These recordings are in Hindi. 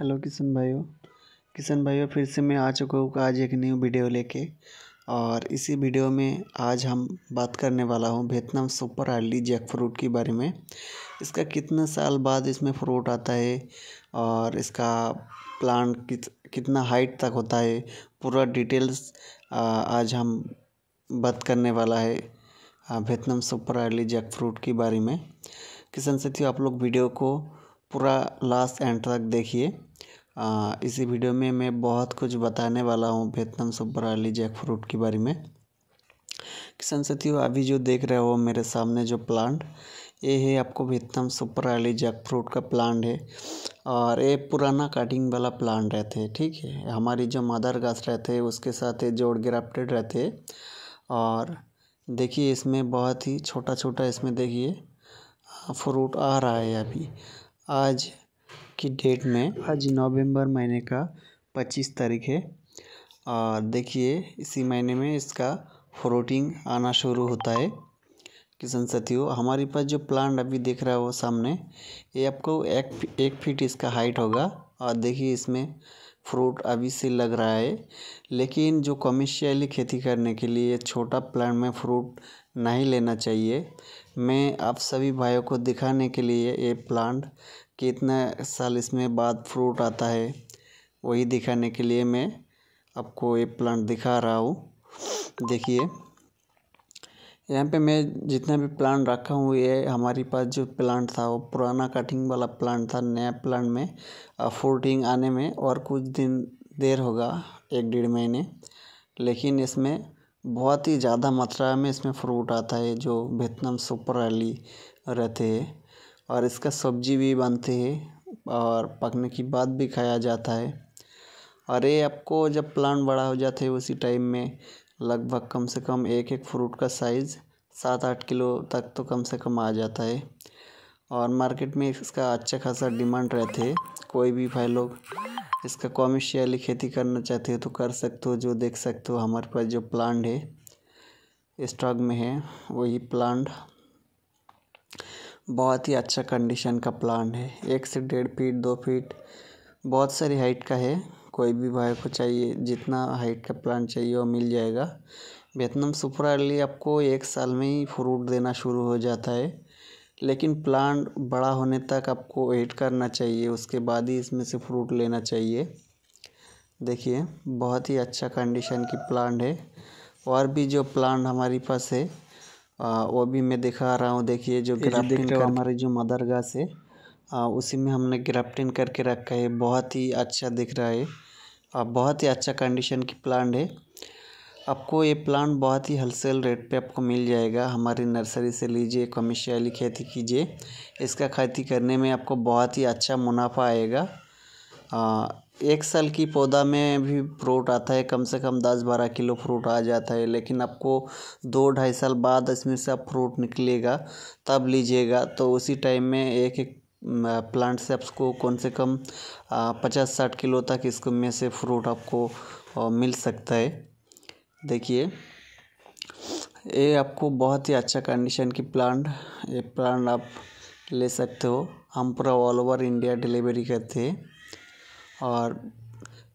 हेलो किशन भाइयों किशन भाइयों फिर से मैं आ चुका हूँ आज एक न्यू वीडियो लेके और इसी वीडियो में आज हम बात करने वाला हूँ Vietnam super hardly jackfruit के बारे में इसका कितने साल बाद इसमें फ्रूट आता है और इसका प्लांट कित, कितना हाइट तक होता है पूरा डिटेल्स आज हम बात करने वाला है Vietnam super hardly jackfruit के बारे में किशन साथियों आप लोग वीडियो को पूरा लास्ट एंड तक देखिए इसी वीडियो में मैं बहुत कुछ बताने वाला हूँ अली जैक फ्रूट के बारे में किसान साथियों अभी जो देख रहे हो मेरे सामने जो प्लांट ये है आपको अली जैक फ्रूट का प्लांट है और ये पुराना कटिंग वाला प्लांट रहते हैं ठीक है हमारी जो मदर गाछ रहते हैं उसके साथ ये जोड़ ग्राफ्टेड रहते हैं और देखिए इसमें बहुत ही छोटा छोटा इसमें देखिए फ्रूट आ रहा है अभी आज की डेट में आज नवंबर महीने का पच्चीस तारीख है और देखिए इसी महीने में इसका फ्रोटिंग आना शुरू होता है किसान साथियों हमारे पास जो प्लांट अभी देख रहा है वो सामने ये आपको एक एक फीट इसका हाइट होगा और देखिए इसमें फ्रूट अभी से लग रहा है लेकिन जो कमर्शियली खेती करने के लिए छोटा प्लांट में फ्रूट नहीं लेना चाहिए मैं आप सभी भाइयों को दिखाने के लिए ये प्लांट कितने साल इसमें बाद फ्रूट आता है वही दिखाने के लिए मैं आपको ये प्लांट दिखा रहा हूँ देखिए यहाँ पे मैं जितना भी प्लांट रखा हूँ ये हमारे पास जो प्लांट था वो पुराना कटिंग वाला प्लांट था नया प्लांट में फ्रूटिंग आने में और कुछ दिन देर होगा एक डेढ़ महीने लेकिन इसमें बहुत ही ज़्यादा मात्रा में इसमें फ्रूट आता है जो वियतनाम सुपर आली रहते हैं और इसका सब्जी भी बनते हैं और पकने के बाद भी खाया जाता है और ये आपको जब प्लांट बड़ा हो जाता है उसी टाइम में लगभग कम से कम एक एक फ्रूट का साइज़ सात आठ किलो तक तो कम से कम आ जाता है और मार्केट में इसका अच्छा खासा डिमांड रहते है कोई भी भाई लोग इसका कॉमर्शियली खेती करना चाहते हो तो कर सकते हो जो देख सकते हो हमारे पास जो प्लांट है स्टॉक में है वही प्लांट बहुत ही अच्छा कंडीशन का प्लांट है एक से डेढ़ फीट दो फीट बहुत सारी हाइट का है कोई भी भाई को चाहिए जितना हाइट का प्लांट चाहिए वो मिल जाएगा वियतनाम सुपर अर्ली आपको एक साल में ही फ्रूट देना शुरू हो जाता है लेकिन प्लांट बड़ा होने तक आपको वेट करना चाहिए उसके बाद ही इसमें से फ्रूट लेना चाहिए देखिए बहुत ही अच्छा कंडीशन की प्लांट है और भी जो प्लांट हमारे पास है आ, वो भी मैं दिखा रहा हूँ देखिए जो ग्राफ्टिंग का हमारे जो मदर घास है आ, उसी में हमने ग्राफ्टिंग करके रखा है बहुत ही अच्छा दिख रहा है आ, बहुत ही अच्छा कंडीशन की प्लांट है आपको ये प्लांट बहुत ही हलसेल रेट पे आपको मिल जाएगा हमारी नर्सरी से लीजिए कमिशियाली खेती कीजिए इसका खेती करने में आपको बहुत ही अच्छा मुनाफा आएगा आ, एक साल की पौधा में भी फ्रूट आता है कम से कम दस बारह किलो फ्रूट आ जाता है लेकिन आपको दो ढाई साल बाद इसमें से आप फ्रूट निकलेगा तब लीजिएगा तो उसी टाइम में एक एक प्लांट से आपको कम से कम पचास साठ किलो तक इसको में से फ्रूट आपको मिल सकता है देखिए ये आपको बहुत ही अच्छा कंडीशन की प्लांट ये प्लांट आप ले सकते हो हम पूरा ऑल ओवर इंडिया डिलीवरी करते हैं और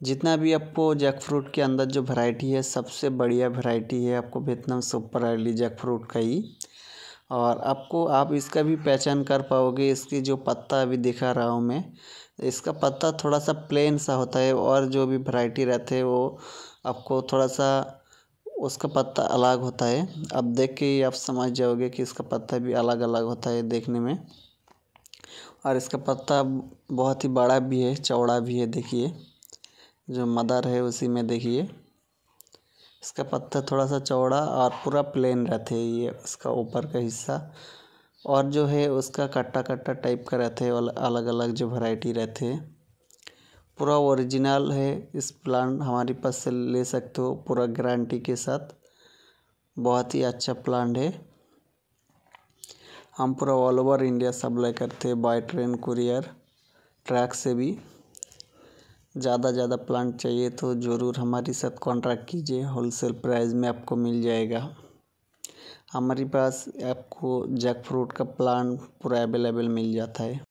जितना भी आपको जैक फ्रूट के अंदर जो वैरायटी है सबसे बढ़िया वैरायटी है आपको Vietnam super early jackfruit का ही और आपको आप इसका भी पहचान कर पाओगे इसकी जो पत्ता अभी दिखा रहा हूँ मैं इसका पत्ता थोड़ा सा प्लेन सा होता है और जो भी वैरायटी रहते हैं वो आपको थोड़ा सा उसका पत्ता अलग होता है अब देख के ही आप समझ जाओगे कि इसका पत्ता भी अलग अलग होता है देखने में और इसका पत्ता बहुत ही बड़ा भी है चौड़ा भी है देखिए जो मदर है उसी में देखिए इसका पत्ता थोड़ा सा चौड़ा और पूरा प्लेन रहते है ये उसका ऊपर का हिस्सा और जो है उसका कट्टा कट्टा टाइप का रहते है और अलग अलग जो वैरायटी रहते हैं पूरा ओरिजिनल है इस प्लान हमारे पास से ले सकते हो पूरा गारंटी के साथ बहुत ही अच्छा प्लान है हम पूरा ऑल ओवर इंडिया सप्लाई करते हैं बाय ट्रेन कुरियर ट्रैक से भी ज़्यादा ज़्यादा प्लांट चाहिए तो ज़रूर हमारे साथ कॉन्ट्रैक्ट कीजिए होलसेल प्राइस में आपको मिल जाएगा हमारे पास आपको जैक फ्रूट का प्लांट पूरा अवेलेबल मिल जाता है